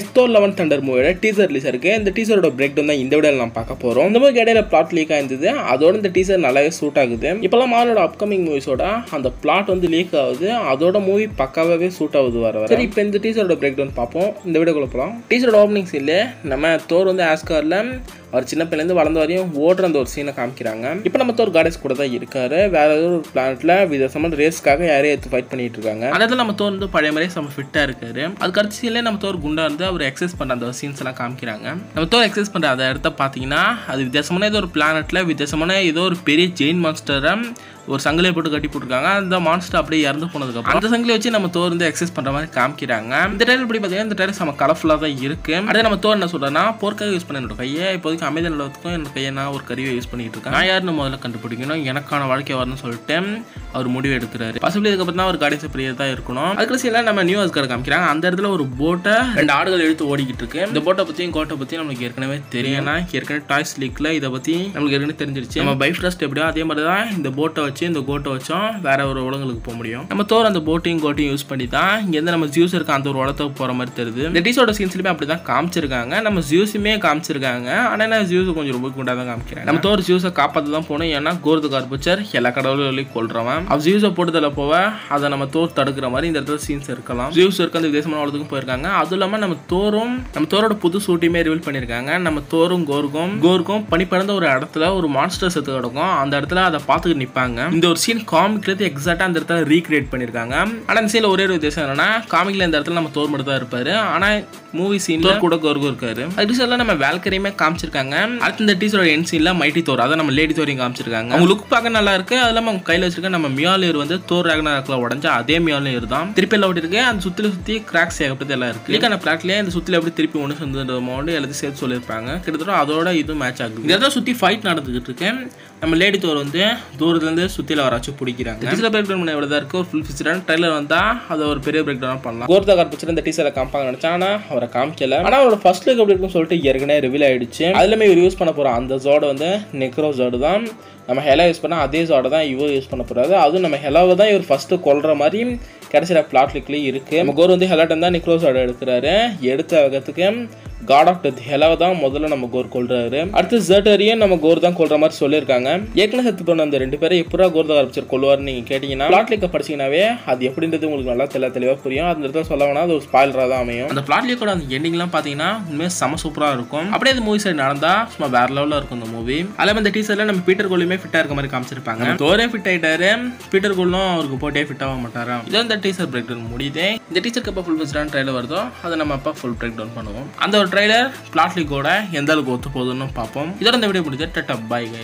எஸ்தோர் love and thunder மூவியோட teaser release இருக்குது இந்த டீசரோட பிரேக் டவுன் தான் இந்த வீடியோவில் நான் பார்க்க போகிறோம் இந்த மாதிரி இடையில பிளாட் லீக் ஆயிருந்தது அதோட இந்த டீசர் நல்லாவே சூட் ஆகுது இப்போலாம் மாலோட அப்கமிங் மூவிஸோட அந்த பிளாட் வந்து லீக் ஆகுது அதோட மூவி பக்காவே சூட் ஆகுது வர சரி இப்போ இந்த டீசரோட பிரேக் டவுன் பார்ப்போம் இந்த வீடியோக்குள்ள போகலாம் டீசரோட ஓப்பனிங்ஸ் இல்லை நம்ம தோர் வந்து ஆஸ்காரில் அவர் சின்ன பிள்ளைந்து வளர்ந்த வரையும் ஓடுற அந்த ஒரு சீனை காமிக்கிறாங்க இப்போ நம்ம தோர் காடேஜ் கூட தான் இருக்காரு வேற ஏதோ ஒரு பிளானட்ல விதசமான ரேஸ்க்காக யாரையும் எடுத்து ஃபைட் பண்ணிட்டு இருக்காங்க அதனால நம்ம தோர் வந்து பழைய மாதிரி செம்ம ஃபிட்டாக இருக்காரு அது கடைசி சீன்லேயே நம்ம தோர் குண்டா இருந்து அவர் எக்ஸசைஸ் பண்ண அந்த சீன்ஸ் எல்லாம் காமிக்கிறாங்க நம்ம தோர் எக்ஸசைஸ் பண்ணுற அந்த இடத்த பார்த்தீங்கன்னா அது வித்தியாசமான ஏதோ ஒரு பிளானட்ல வித்தியாசமான ஏதோ ஒரு பெரிய ஜெயின் மாஸ்டரை ஒரு சங்கிலியை போட்டு கட்டி போட்டுருக்காங்க அந்த மான்ஸ்டர் அப்படியே இறந்து போனதுக்கு அப்புறம் அந்த சங்கிலியை வச்சு நம்ம தோர் வந்து எக்ஸசைஸ் பண்ணுற மாதிரி காமிக்கிறாங்க இந்த டைரல் இப்படி பார்த்தீங்கன்னா இந்த டைரல் செம்ம கலர்ஃபுல்லாக தான் இருக்கு அதே நம்ம தோர் என்ன சொல்கிறேன்னா போர்க்காக யூஸ் பண்ண என்னோட கையை இப்போ வரைக்கும் அமைதி நிலவத்துக்கும் கையை நான் ஒரு கருவியை யூஸ் பண்ணிட்டு இருக்கேன் நான் யாருன்னு முதல்ல கண்டுபிடிக்கணும் எனக்கான வாழ்க்கை வரணும்னு சொல்லிட்டு அவர் முடிவு எடுக்கிறாரு பசிபிள் இதுக்கப்புறம் தான் ஒரு கடைசி பிரியர் தான் இருக்கணும் அதுக்கடைசியில் நம்ம நியூ ஆஸ்கர் காமிக்கிறாங்க அந்த இடத்துல ஒரு போட்டை ரெண்டு ஆடுகள் எடுத்து ஓடிக்கிட்டு இருக்கு இந்த போட்டை பற்றியும் கோட்டை பத்தியும் நம்மளுக்கு ஏற்கனவே தெரியும் ஏற்கனவே டாய்ஸ் லீக்ல இதை பற்றி நம்மளுக்கு ஏற்கனவே தெரிஞ்சிருச்சு நம்ம பைஃப் ட்ரஸ்ட் எப்படியோ அதே மாதிரி தான் இந்த போட்டை வச்சு இந்த கோட்டை வச்சோம் வேற ஒரு உலகங்களுக்கு போக முடியும் நம்ம தோற அந்த போட்டையும் கோட்டையும் யூஸ் பண்ணி தான் இங்கேருந்து நம்ம ஜூஸ் இருக்க அந்த ஒரு உலகத்துக்கு போகிற மாதிரி தெரியுது இந்த டீசோட சீன்ஸ்லையுமே அப்படிதான் காமிச்சிருக்காங்க நம்ம ஜூஸுமே காமிச்சிருக்காங்க ஆனால் உண்மையான ஜியூஸை கொஞ்சம் ரொம்ப கூட்டாக தான் காமிக்கிறேன் நம்ம தோர் ஜியூஸை காப்பாற்ற தான் போனோம் ஏன்னா கோர்த்து கார்பச்சர் எல்லா கடவுள்களையும் கொள்றவன் அவன் ஜியூஸை போட்டுதில் போவ அதை நம்ம தோர் தடுக்கிற மாதிரி இந்த இடத்துல சீன்ஸ் இருக்கலாம் ஜியூஸ் இருக்க அந்த விதேசமான உலகத்துக்கும் போயிருக்காங்க அதுவும் இல்லாமல் நம்ம தோரும் நம்ம தோரோட புது சூட்டியுமே ரிவீல் பண்ணியிருக்காங்க நம்ம தோரும் கோர்க்கும் கோர்க்கும் பனி ஒரு இடத்துல ஒரு மான்ஸ்டர் செத்து கிடக்கும் அந்த இடத்துல அதை பார்த்துக்கிட்டு நிற்பாங்க இந்த ஒரு சீன் காமிக்கிறது எக்ஸாக்டாக அந்த இடத்துல ரீக்ரியேட் பண்ணியிருக்காங்க ஆனால் அந்த சீனில் ஒரே ஒரு வித்தியாசம் என்னன்னா காமிக்கில் இந்த இடத்துல நம்ம தோர் மட்டும் தான் இருப்பாரு ஆனால் மூவி சீன் கூட கோர்க்கும் இருக்காரு அது சொல்ல நம்ம வேல்கரியுமே காமிச்சிருக்காங்க காமிச்சிருக்காங்க அடுத்து இந்த டீச்சரோட என்சியில் மைட்டி தோர் அதை நம்ம லேடி தோரையும் காமிச்சிருக்காங்க அவங்க லுக் பார்க்க நல்லா இருக்கு அது இல்லாமல் அவங்க கையில் வச்சிருக்க நம்ம மியாலேர் வந்து தோர் ரேகனாக்கில் உடஞ்சா அதே மியாலேர் தான் திருப்பி எல்லாம் இருக்கு அந்த சுத்தில சுற்றி கிராக்ஸ் ஏகப்பட்டது எல்லாம் இருக்கு இதுக்கான பிளாட்லேயே இந்த சுத்தில எப்படி திருப்பி ஒன்று சேர்ந்து அமௌண்ட் எல்லாத்தையும் சேர்த்து சொல்லியிருப்பாங்க கிட்டத்தட்ட அதோட இது மேட்ச் ஆகுது இதெல்லாம் சுற்றி ஃபைட் நடந்துகிட்டு இருக்கேன் நம்ம லேடி தோர் வந்து தூரத்துலேருந்து சுற்றில வராச்சும் பிடிக்கிறாங்க சில பிரேக் டவுன் பண்ண தான் இருக்கு ஒரு ஃபுல் ஃபிச்சரான ட்ரைலர் வந்தால் அதை ஒரு பெரிய பிரேக் டவுன் பண்ணலாம் கோர்தா பிச்சர் இந்த டீசரை காமிப்பாங்க நினச்சா ஆனால் அவரை காமிக்கல ஆனால் அவரோட ஃபர்ஸ்ட் லுக் எப்படி இருக்கும்னு சொல்லிட்டு ஏற்கனவே ரிவீல் ஆயிடுச்சு அதுலேயுமே இவர் யூஸ் பண்ண போகிறோம் அந்த ஜோடு வந்து நெக்ரோ ஜோடு தான் நம்ம ஹெலா யூஸ் பண்ணால் அதே ஜோடை தான் இவர் யூஸ் பண்ண போகிறாரு அதுவும் நம்ம ஹெலாவை தான் இவர் ஃபஸ்ட்டு கொள்கிற மாதிரி கடைசியில் பிளாட்லிக்லேயும் இருக்குது நம்ம கோர் வந்து ஹெலாட்டம் தான் நெக்ரோ ஜோடை எடுக்கிறாரு எடுத்த வகத்துக்கு காட் ஆஃப் டெத் ஹெலாவை தான் முதல்ல நம்ம கோர் கொள்றாரு அடுத்து ஜர்டரியும் நம்ம கோர் தான் கொள்ற மாதிரி சொல்லியிருக்காங்க ஏற்கனவே செத்து பண்ண அந்த ரெண்டு பேரும் எப்படா கோர் தான் அரபிச்சர் கொள்வார்னு நீங்கள் கேட்டிங்கன்னா பிளாட் லிக்க படிச்சீங்கன்னாவே அது எப்படின்றது உங்களுக்கு நல்லா தெளிவாக தெளிவாக புரியும் அந்த இடத்துல சொல்ல வேணா அது ஒரு ஸ்பாயிலராக தான் அமையும் அந்த பிளாட் லிக்கோட அந்த எண்டிங்லாம் பார்த்தீங்கன்னா உண்மையாக செம சூப்பராக இருக்கும் அப்படியே அந்த மூவி சைடு நடந்தால் சும்மா வேற லெவலில் இருக்கும் அந்த மூவி அதில் அந்த டீசரில் நம்ம பீட்டர் கோலியுமே ஃபிட்டாக இருக்க மாதிரி காமிச்சிருப்பாங்க தோரே ஃபிட் ஆகிட்டாரு பீட்டர் கோலும் அவருக்கு போட்டே ஃபிட் ஆக மாட்டாராம் இதான் இந்த டீசர் பிரேக் டவுன் முடியுது இந்த டீச்சருக்கு எப்போ ஃபுல் பெஸ்டான ட்ரையில் வருதோ அதை நம்ம அப்போ ஃபுல் பிரேக் டவுன் பண்ணுவோம் அந்த ட்ரெய்லர் பிளாட்லிக்கோட எந்த அளவுக்கு ஒத்து போகுதுன்னு பார்ப்போம் இதோட இந்த வீடியோ பிடிச்ச டட் பாய்